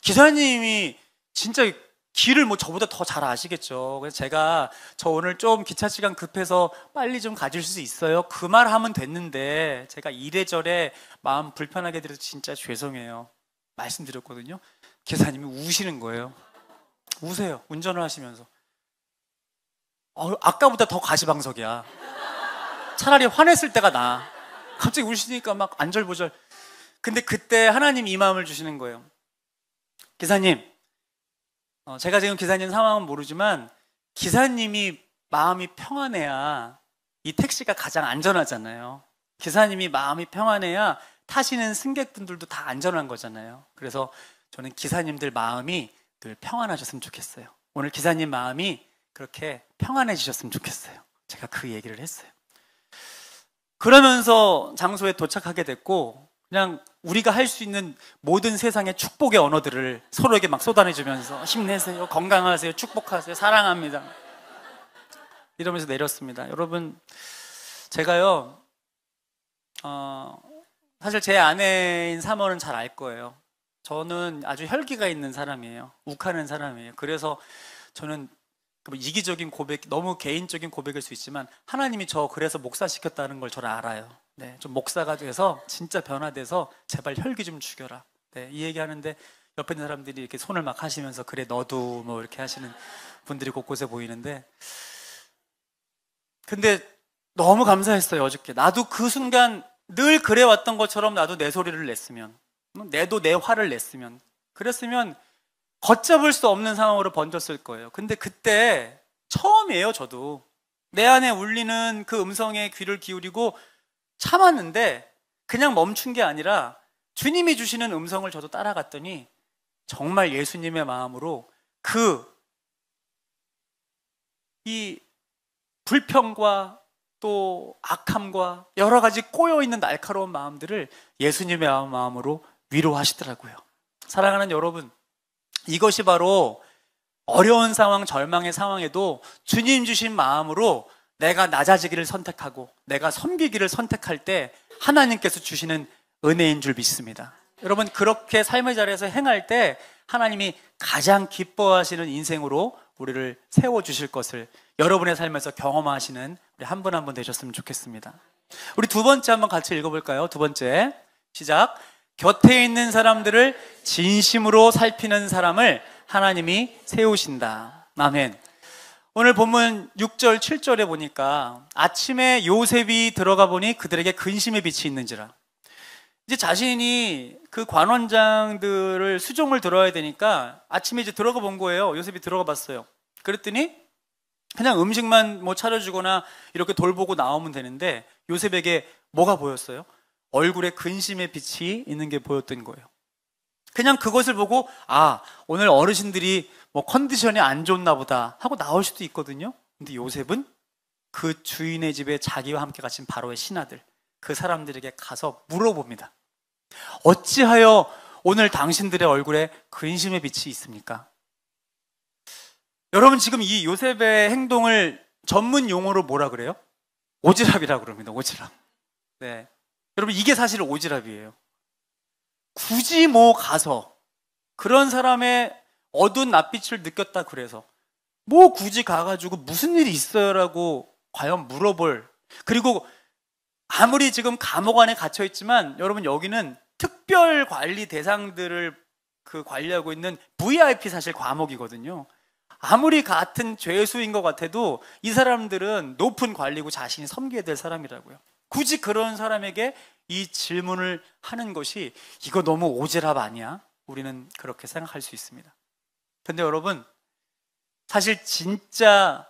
기사님이 진짜 길을 뭐 저보다 더 잘 아시겠죠. 그래서 제가 저 오늘 좀 기차 시간 급해서 빨리 좀 가질 수 있어요. 그 말 하면 됐는데 제가 이래저래 마음 불편하게 드려서 진짜 죄송해요. 말씀드렸거든요. 기사님이 우시는 거예요. 우세요. 운전을 하시면서. 어, 아까보다 더 가시방석이야. 차라리 화냈을 때가 나. 갑자기 우시니까 막 안절부절. 근데 그때 하나님 이 마음을 주시는 거예요. 기사님, 어, 제가 지금 기사님 상황은 모르지만 기사님이 마음이 평안해야 이 택시가 가장 안전하잖아요. 기사님이 마음이 평안해야 타시는 승객분들도 다 안전한 거잖아요. 그래서 저는 기사님들 마음이 늘 평안하셨으면 좋겠어요. 오늘 기사님 마음이 그렇게 평안해지셨으면 좋겠어요. 제가 그 얘기를 했어요. 그러면서 장소에 도착하게 됐고 그냥 우리가 할 수 있는 모든 세상의 축복의 언어들을 서로에게 막 쏟아내주면서 힘내세요, 건강하세요, 축복하세요, 사랑합니다. 이러면서 내렸습니다. 여러분, 제가요, 어, 사실 제 아내인 3월은 잘알 거예요. 저는 아주 혈기가 있는 사람이에요. 욱하는 사람이에요. 그래서 저는 뭐 이기적인 고백, 너무 개인적인 고백일 수 있지만 하나님이 저 그래서 목사시켰다는 걸 저는 알아요. 네, 좀 목사가 돼서 진짜 변화돼서 제발 혈기 좀 죽여라. 네, 이 얘기하는데 옆에 있는 사람들이 이렇게 손을 막 하시면서 그래 너도 뭐 이렇게 하시는 분들이 곳곳에 보이는데 근데 너무 감사했어요 어저께 나도 그 순간 늘 그래 왔던 것처럼 나도 내 소리를 냈으면 뭐 내도 내 화를 냈으면 그랬으면 걷잡을 수 없는 상황으로 번졌을 거예요 근데 그때 처음이에요 저도 내 안에 울리는 그 음성에 귀를 기울이고 참았는데 그냥 멈춘 게 아니라 주님이 주시는 음성을 저도 따라갔더니 정말 예수님의 마음으로 그 이 불평과 또 악함과 여러 가지 꼬여 있는 날카로운 마음들을 예수님의 마음으로 위로하시더라고요. 사랑하는 여러분, 이것이 바로 어려운 상황, 절망의 상황에도 주님 주신 마음으로 내가 낮아지기를 선택하고 내가 섬기기를 선택할 때 하나님께서 주시는 은혜인 줄 믿습니다. 여러분 그렇게 삶의 자리에서 행할 때 하나님이 가장 기뻐하시는 인생으로 우리를 세워 주실 것을 여러분의 삶에서 경험하시는 우리 한 분 한 분 되셨으면 좋겠습니다. 우리 두 번째 한번 같이 읽어볼까요? 두 번째 시작. 곁에 있는 사람들을 진심으로 살피는 사람을 하나님이 세우신다. 아멘. 오늘 본문 6절, 7절에 보니까 아침에 요셉이 들어가 보니 그들에게 근심의 빛이 있는지라. 이제 자신이 그 관원장들을 수종을 들어야 되니까 아침에 이제 들어가 본 거예요. 요셉이 들어가 봤어요. 그랬더니 그냥 음식만 뭐 차려주거나 이렇게 돌보고 나오면 되는데 요셉에게 뭐가 보였어요? 얼굴에 근심의 빛이 있는 게 보였던 거예요. 그냥 그것을 보고 아 오늘 어르신들이 뭐 컨디션이 안 좋나 보다 하고 나올 수도 있거든요. 근데 요셉은 그 주인의 집에 자기와 함께 가힌 바로의 신하들 그 사람들에게 가서 물어봅니다. 어찌하여 오늘 당신들의 얼굴에 근심의 그 빛이 있습니까? 여러분 지금 이 요셉의 행동을 전문 용어로 뭐라 그래요? 오지랖이라 그럽니다. 오지랖. 네. 여러분 이게 사실 오지랖이에요. 굳이 뭐 가서 그런 사람의 어두운 낯빛을 느꼈다 그래서 뭐 굳이 가가지고 무슨 일이 있어요라고 과연 물어볼 그리고 아무리 지금 감옥 안에 갇혀 있지만 여러분 여기는 특별 관리 대상들을 그 관리하고 있는 VIP 사실 과목이거든요. 아무리 같은 죄수인 것 같아도 이 사람들은 높은 관리고 자신이 섬겨야 될 사람이라고요. 굳이 그런 사람에게 이 질문을 하는 것이 이거 너무 오지랖 아니야? 우리는 그렇게 생각할 수 있습니다. 근데 여러분, 사실 진짜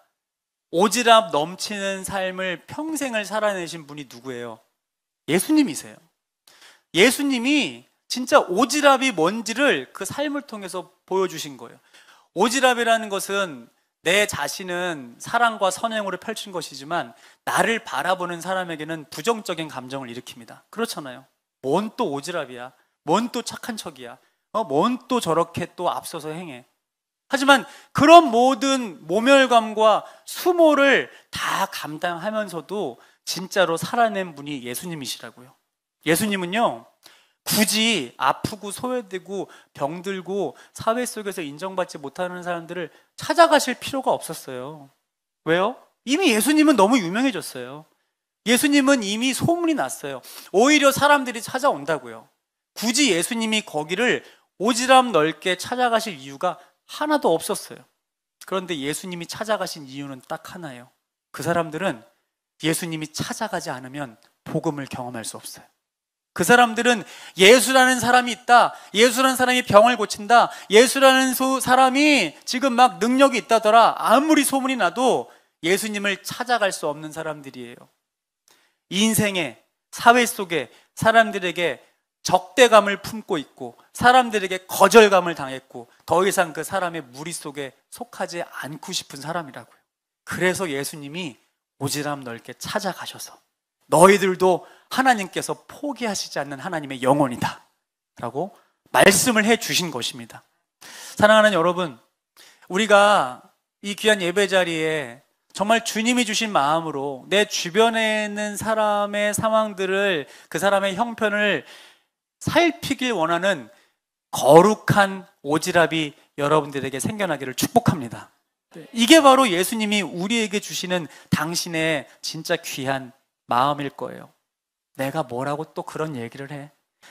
오지랖 넘치는 삶을 평생을 살아내신 분이 누구예요? 예수님이세요. 예수님이 진짜 오지랖이 뭔지를 그 삶을 통해서 보여주신 거예요. 오지랖이라는 것은 내 자신은 사랑과 선행으로 펼친 것이지만 나를 바라보는 사람에게는 부정적인 감정을 일으킵니다. 그렇잖아요. 뭔 또 오지랖이야. 뭔 또 착한 척이야. 어, 뭔 또 저렇게 또 앞서서 행해. 하지만 그런 모든 모멸감과 수모를 다 감당하면서도 진짜로 살아낸 분이 예수님이시라고요. 예수님은요, 굳이 아프고 소외되고 병들고 사회 속에서 인정받지 못하는 사람들을 찾아가실 필요가 없었어요. 왜요? 이미 예수님은 너무 유명해졌어요. 예수님은 이미 소문이 났어요. 오히려 사람들이 찾아온다고요. 굳이 예수님이 거기를 오지랖 넓게 찾아가실 이유가 하나도 없었어요. 그런데 예수님이 찾아가신 이유는 딱 하나예요. 그 사람들은 예수님이 찾아가지 않으면 복음을 경험할 수 없어요. 그 사람들은 예수라는 사람이 있다. 예수라는 사람이 병을 고친다. 예수라는 사람이 지금 막 능력이 있다더라. 아무리 소문이 나도 예수님을 찾아갈 수 없는 사람들이에요. 인생에, 사회 속에 사람들에게 적대감을 품고 있고 사람들에게 거절감을 당했고 더 이상 그 사람의 무리 속에 속하지 않고 싶은 사람이라고요. 그래서 예수님이 오지랖 넓게 찾아가셔서 너희들도 하나님께서 포기하시지 않는 하나님의 영혼이다. 라고 말씀을 해 주신 것입니다. 사랑하는 여러분, 우리가 이 귀한 예배 자리에 정말 주님이 주신 마음으로 내 주변에 있는 사람의 상황들을 그 사람의 형편을 살피길 원하는 거룩한 오지랖이 여러분들에게 생겨나기를 축복합니다. 네. 이게 바로 예수님이 우리에게 주시는 당신의 진짜 귀한 마음일 거예요. 내가 뭐라고 또 그런 얘기를 해?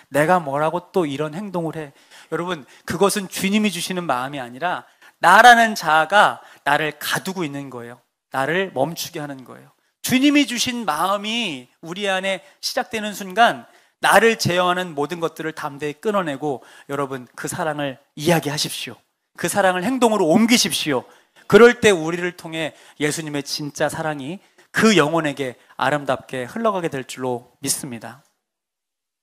내가 뭐라고 또 이런 행동을 해? 여러분, 그것은 주님이 주시는 마음이 아니라 나라는 자아가 나를 가두고 있는 거예요. 나를 멈추게 하는 거예요. 주님이 주신 마음이 우리 안에 시작되는 순간 나를 제어하는 모든 것들을 담대히 끊어내고 여러분 그 사랑을 이야기하십시오. 그 사랑을 행동으로 옮기십시오. 그럴 때 우리를 통해 예수님의 진짜 사랑이 그 영혼에게 아름답게 흘러가게 될 줄로 믿습니다.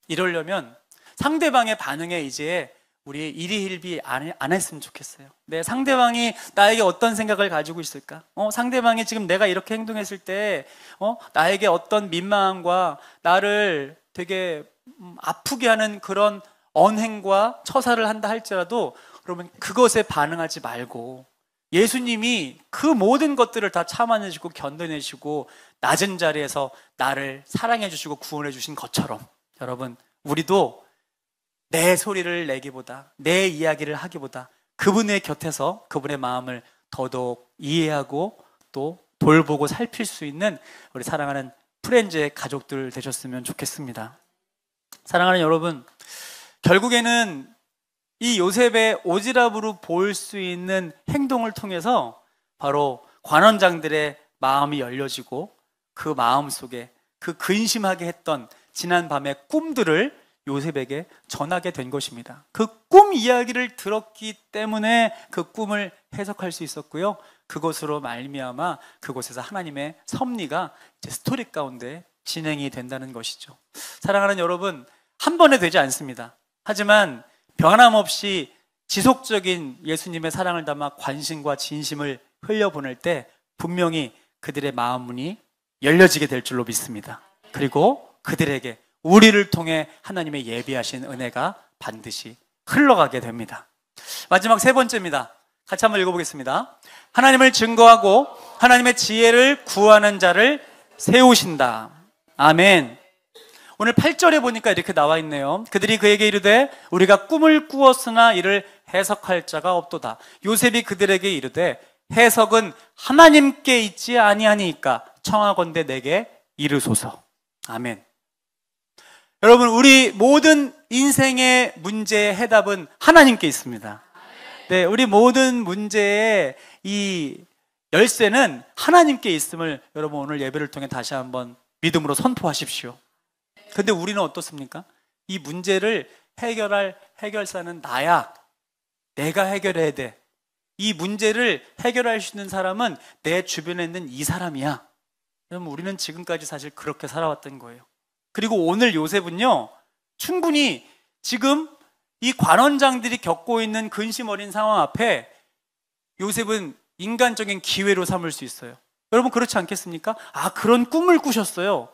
이러려면 상대방의 반응에 이제 우리 일희일비 안, 했으면 좋겠어요. 내 상대방이 나에게 어떤 생각을 가지고 있을까? 어, 상대방이 지금 내가 이렇게 행동했을 때, 어, 나에게 어떤 민망함과 나를 되게 음, 아프게 하는 그런 언행과 처사를 한다 할지라도 그러면 그것에 반응하지 말고 예수님이 그 모든 것들을 다 참아내시고 견뎌내시고 낮은 자리에서 나를 사랑해 주시고 구원해 주신 것처럼 여러분 우리도 내 소리를 내기보다 내 이야기를 하기보다 그분의 곁에서 그분의 마음을 더더욱 이해하고 또 돌보고 살필 수 있는 우리 사랑하는 프렌즈의 가족들 되셨으면 좋겠습니다. 사랑하는 여러분, 결국에는 이 요셉의 오지랖으로 보일 수 있는 행동을 통해서 바로 관원장들의 마음이 열려지고 그 마음 속에 그 근심하게 했던 지난 밤의 꿈들을 요셉에게 전하게 된 것입니다. 그 꿈 이야기를 들었기 때문에 그 꿈을 해석할 수 있었고요. 그것으로 말미암아 그곳에서 하나님의 섭리가 스토리 가운데 진행이 된다는 것이죠. 사랑하는 여러분, 한 번에 되지 않습니다. 하지만 변함없이 지속적인 예수님의 사랑을 담아 관심과 진심을 흘려보낼 때 분명히 그들의 마음 문이 열려지게 될 줄로 믿습니다. 그리고 그들에게 우리를 통해 하나님의 예비하신 은혜가 반드시 흘러가게 됩니다. 마지막 세 번째입니다. 같이 한번 읽어보겠습니다. 하나님을 증거하고 하나님의 지혜를 구하는 자를 세우신다. 아멘. 오늘 8절에 보니까 이렇게 나와 있네요. 그들이 그에게 이르되 우리가 꿈을 꾸었으나 이를 해석할 자가 없도다. 요셉이 그들에게 이르되 해석은 하나님께 있지 아니하니까 청하건대 내게 이르소서. 아멘. 여러분 우리 모든 인생의 문제의 해답은 하나님께 있습니다. 네, 우리 모든 문제의 이 열쇠는 하나님께 있음을 여러분 오늘 예배를 통해 다시 한번 믿음으로 선포하십시오. 근데 우리는 어떻습니까? 이 문제를 해결할 해결사는 나야. 내가 해결해야 돼. 이 문제를 해결할 수 있는 사람은 내 주변에 있는 이 사람이야. 그럼 우리는 지금까지 사실 그렇게 살아왔던 거예요. 그리고 오늘 요셉은요, 충분히 지금 이 관원장들이 겪고 있는 근심 어린 상황 앞에 요셉은 인간적인 기회로 삼을 수 있어요. 여러분 그렇지 않겠습니까? 아, 그런 꿈을 꾸셨어요.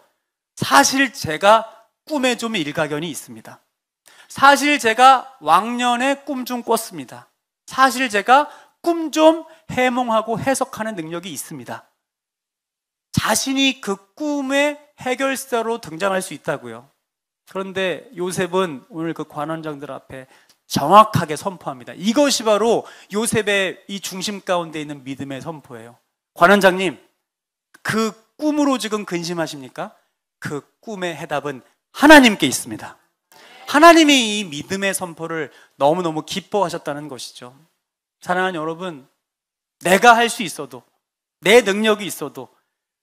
사실 제가 꿈에 좀 일가견이 있습니다. 사실 제가 왕년에 꿈 좀 꿨습니다. 사실 제가 꿈 좀 해몽하고 해석하는 능력이 있습니다. 자신이 그 꿈의 해결사로 등장할 수 있다고요. 그런데 요셉은 오늘 그 관원장들 앞에 정확하게 선포합니다. 이것이 바로 요셉의 이 중심 가운데 있는 믿음의 선포예요. 관원장님, 그 꿈으로 지금 근심하십니까? 그 꿈의 해답은 하나님께 있습니다. 하나님이 이 믿음의 선포를 너무너무 기뻐하셨다는 것이죠. 사랑하는 여러분, 내가 할 수 있어도, 내 능력이 있어도,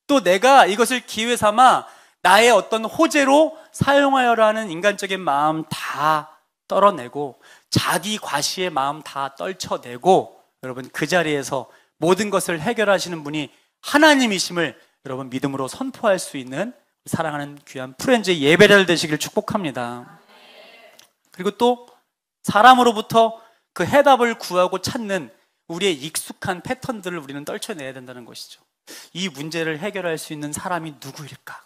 또 내가 이것을 기회 삼아 나의 어떤 호재로 사용하여라 는 인간적인 마음 다 떨어내고, 자기 과시의 마음 다 떨쳐내고, 여러분 그 자리에서 모든 것을 해결하시는 분이 하나님이심을 여러분 믿음으로 선포할 수 있는 사랑하는 귀한 프렌즈 의 예배자들 되시길 축복합니다. 그리고 또 사람으로부터 그 해답을 구하고 찾는 우리의 익숙한 패턴들을 우리는 떨쳐내야 된다는 것이죠. 이 문제를 해결할 수 있는 사람이 누구일까?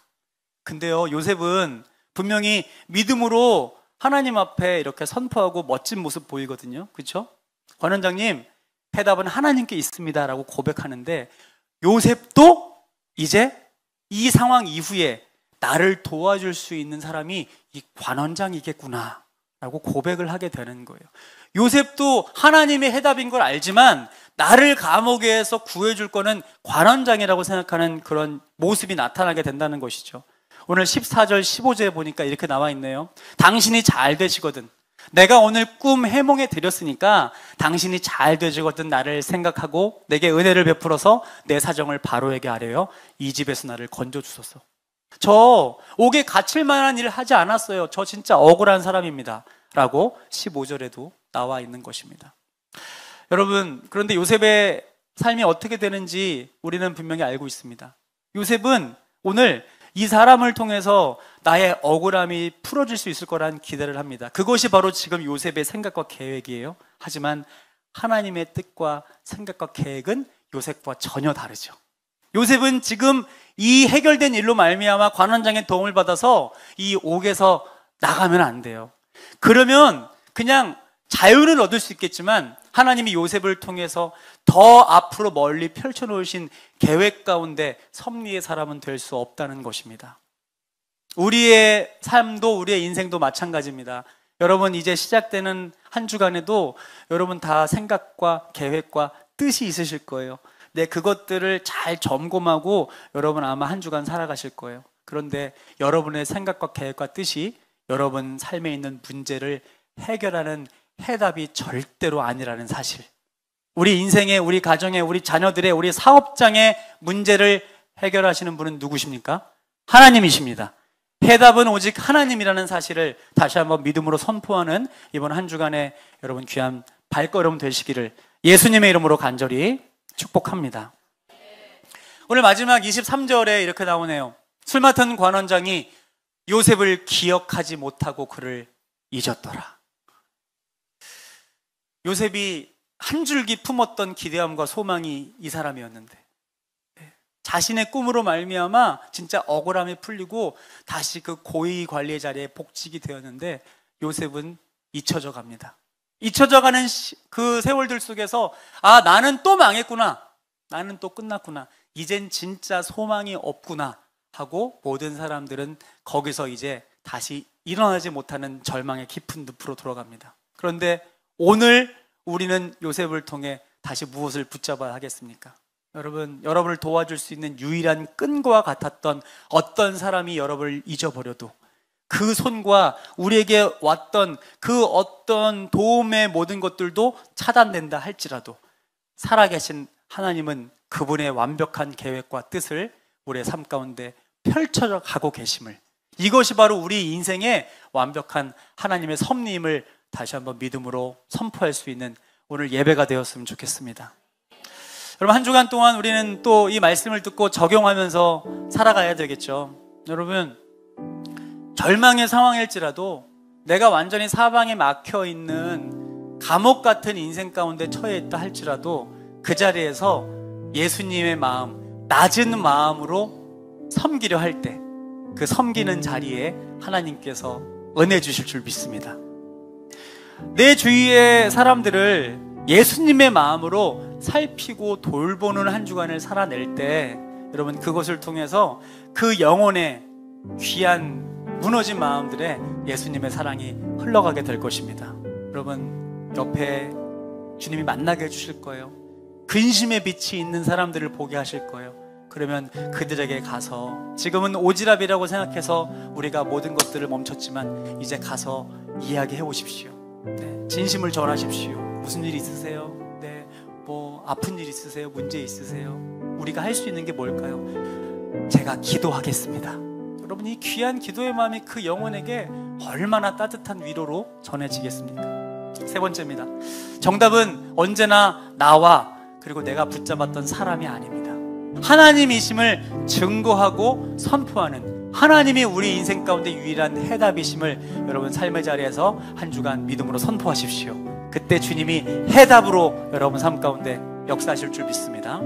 근데요, 요셉은 분명히 믿음으로 하나님 앞에 이렇게 선포하고 멋진 모습 보이거든요. 그렇죠? 관원장님, 해답은 하나님께 있습니다라고 고백하는데 요셉도 이제 이 상황 이후에 나를 도와줄 수 있는 사람이 이 관원장이겠구나. 라고 고백을 하게 되는 거예요. 요셉도 하나님의 해답인 걸 알지만 나를 감옥에서 구해줄 거는 관원장이라고 생각하는 그런 모습이 나타나게 된다는 것이죠. 오늘 14절 15절에 보니까 이렇게 나와 있네요. 당신이 잘 되시거든. 내가 오늘 꿈 해몽에 드렸으니까 당신이 잘 되시거든 나를 생각하고 내게 은혜를 베풀어서 내 사정을 바로에게 아래요. 이 집에서 나를 건져 주소서. 저 옥에 갇힐 만한 일을 하지 않았어요. 저 진짜 억울한 사람입니다. 라고 15절에도 나와 있는 것입니다. 여러분, 그런데 요셉의 삶이 어떻게 되는지 우리는 분명히 알고 있습니다. 요셉은 오늘 이 사람을 통해서 나의 억울함이 풀어질 수 있을 거란 기대를 합니다. 그것이 바로 지금 요셉의 생각과 계획이에요. 하지만 하나님의 뜻과 생각과 계획은 요셉과 전혀 다르죠. 요셉은 지금 이 해결된 일로 말미암아 관원장의 도움을 받아서 이 옥에서 나가면 안 돼요. 그러면 그냥 자유를 얻을 수 있겠지만 하나님이 요셉을 통해서 더 앞으로 멀리 펼쳐놓으신 계획 가운데 섭리의 사람은 될 수 없다는 것입니다. 우리의 삶도 우리의 인생도 마찬가지입니다. 여러분 이제 시작되는 한 주간에도 여러분 다 생각과 계획과 뜻이 있으실 거예요. 근 네, 그것들을 잘 점검하고 여러분 아마 한 주간 살아가실 거예요. 그런데 여러분의 생각과 계획과 뜻이 여러분 삶에 있는 문제를 해결하는 해답이 절대로 아니라는 사실. 우리 인생의, 우리 가정의, 우리 자녀들의, 우리 사업장의 문제를 해결하시는 분은 누구십니까? 하나님이십니다. 해답은 오직 하나님이라는 사실을 다시 한번 믿음으로 선포하는 이번 한주간에 여러분 귀한 발걸음 되시기를 예수님의 이름으로 간절히 축복합니다. 오늘 마지막 23절에 이렇게 나오네요. 술 맡은 관원장이 요셉을 기억하지 못하고 그를 잊었더라. 요셉이 한 줄기 품었던 기대함과 소망이 이 사람이었는데 자신의 꿈으로 말미암아 진짜 억울함이 풀리고 다시 그 고위 관리의 자리에 복직이 되었는데 요셉은 잊혀져 갑니다. 잊혀져가는 그 세월들 속에서 아 나는 또 망했구나 나는 또 끝났구나 이젠 진짜 소망이 없구나 하고 모든 사람들은 거기서 이제 다시 일어나지 못하는 절망의 깊은 늪으로 들어갑니다 그런데 오늘 우리는 요셉을 통해 다시 무엇을 붙잡아야 하겠습니까? 여러분, 여러분을 도와줄 수 있는 유일한 끈과 같았던 어떤 사람이 여러분을 잊어버려도 그 손과 우리에게 왔던 그 어떤 도움의 모든 것들도 차단된다 할지라도 살아계신 하나님은 그분의 완벽한 계획과 뜻을 우리의 삶 가운데 펼쳐 져 가고 계심을 이것이 바로 우리 인생의 완벽한 하나님의 섭리임을 다시 한번 믿음으로 선포할 수 있는 오늘 예배가 되었으면 좋겠습니다. 여러분 한 주간 동안 우리는 또 이 말씀을 듣고 적용하면서 살아가야 되겠죠. 여러분 절망의 상황일지라도 내가 완전히 사방에 막혀 있는 감옥 같은 인생 가운데 처해 있다 할지라도 그 자리에서 예수님의 마음, 낮은 마음으로 섬기려 할 때 그 섬기는 자리에 하나님께서 은혜 주실 줄 믿습니다. 내 주위의 사람들을 예수님의 마음으로 살피고 돌보는 한 주간을 살아낼 때 여러분 그것을 통해서 그 영혼의 귀한 무너진 마음들에 예수님의 사랑이 흘러가게 될 것입니다. 여러분, 옆에 주님이 만나게 해주실 거예요. 근심의 빛이 있는 사람들을 보게 하실 거예요. 그러면 그들에게 가서 지금은 오지랖이라고 생각해서 우리가 모든 것들을 멈췄지만 이제 가서 이야기해 오십시오. 네, 진심을 전하십시오. 무슨 일 있으세요? 네, 뭐 아픈 일 있으세요? 문제 있으세요? 우리가 할 수 있는 게 뭘까요? 제가 기도하겠습니다. 여러분 이 귀한 기도의 마음이 그 영혼에게 얼마나 따뜻한 위로로 전해지겠습니까? 세 번째입니다. 정답은 언제나 나와 그리고 내가 붙잡았던 사람이 아닙니다. 하나님이심을 증거하고 선포하는 하나님이 우리 인생 가운데 유일한 해답이심을 여러분 삶의 자리에서 한 주간 믿음으로 선포하십시오. 그때 주님이 해답으로 여러분 삶 가운데 역사하실 줄 믿습니다.